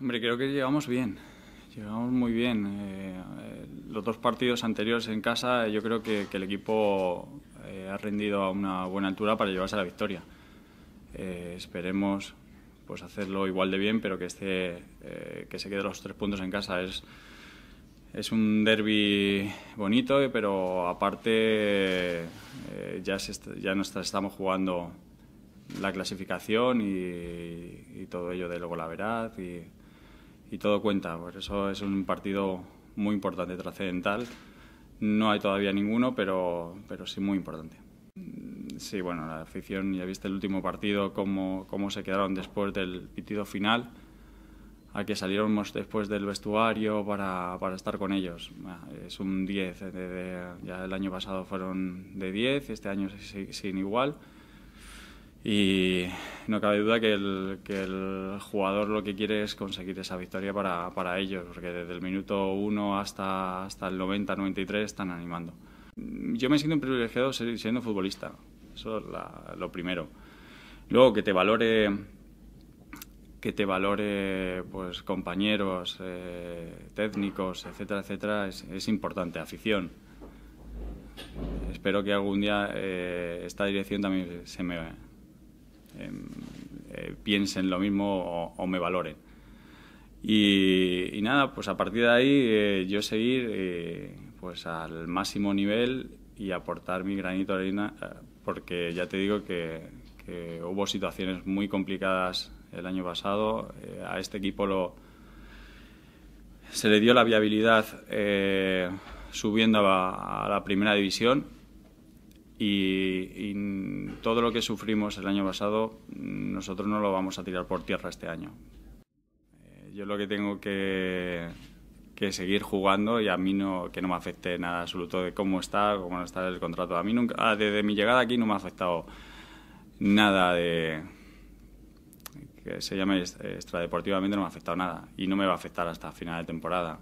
Hombre, creo que llevamos bien. Llevamos muy bien. Eh, eh, los dos partidos anteriores en casa, yo creo que, el equipo eh, ha rendido a una buena altura para llevarse a la victoria. esperemos pues hacerlo igual de bien, pero que este que se queden los tres puntos en casa es es un derby bonito, pero aparte ya ya nos estamos jugando la clasificación y, y todo ello de luego la verdad y y todo cuenta. Por pues eso es un partido muy importante, trascendental. No hay todavía ninguno, pero, pero sí muy importante. Sí, bueno, la afición, ya viste el último partido, cómo, cómo se quedaron después del pitido final, a que saliéramos después del vestuario para, para, estar con ellos. Ah, es un 10, eh, ya el año pasado fueron de 10, este año sin igual y no cabe duda que el, que el, jugador lo que quiere es conseguir esa victoria para, para ellos, porque desde el minuto 1 hasta, hasta el 90-93 están animando. Yo me siento privilegiado siendo futbolista, eso es lo primero. Luego que te valore que te valore pues compañeros, eh, técnicos, etcétera, etcétera, es, importante, afición espero que algún día eh, esta dirección también se me Em, eh, piensen lo mismo o, me valoren. Y, nada, pues a partir de ahí eh, yo seguir eh, pues al máximo nivel y aportar mi granito de arena, porque ya te digo que, hubo situaciones muy complicadas el año pasado. a este equipo lo, se le dio la viabilidad subiendo a, la primera división y, todo lo que sufrimos el año pasado, nosotros no lo vamos a tirar por tierra este año. Eh, yo lo que tengo que, que, seguir jugando y a mí no, que no me afecte nada absoluto de cómo está, cómo no está el contrato. A mí nunca, ah, desde mi llegada aquí no me ha afectado nada de que se llame eh, extradeportivamente no me ha afectado nada y no me va a afectar hasta final de temporada.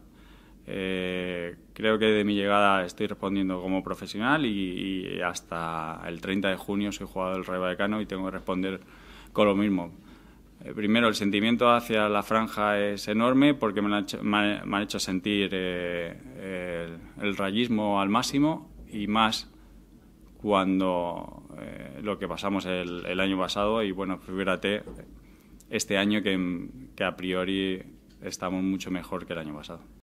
Eh, creo que de mi llegada estoy respondiendo como profesional y, hasta el 30 de junio soy jugador del Rey Vallecano y tengo que responder con lo mismo. Eh, primero, el sentimiento hacia la franja es enorme porque me han hecho, sentir eh, el, rayismo al máximo y más cuando lo que pasamos el, año pasado y bueno, fíjate este año que a priori estamos mucho mejor que el año pasado.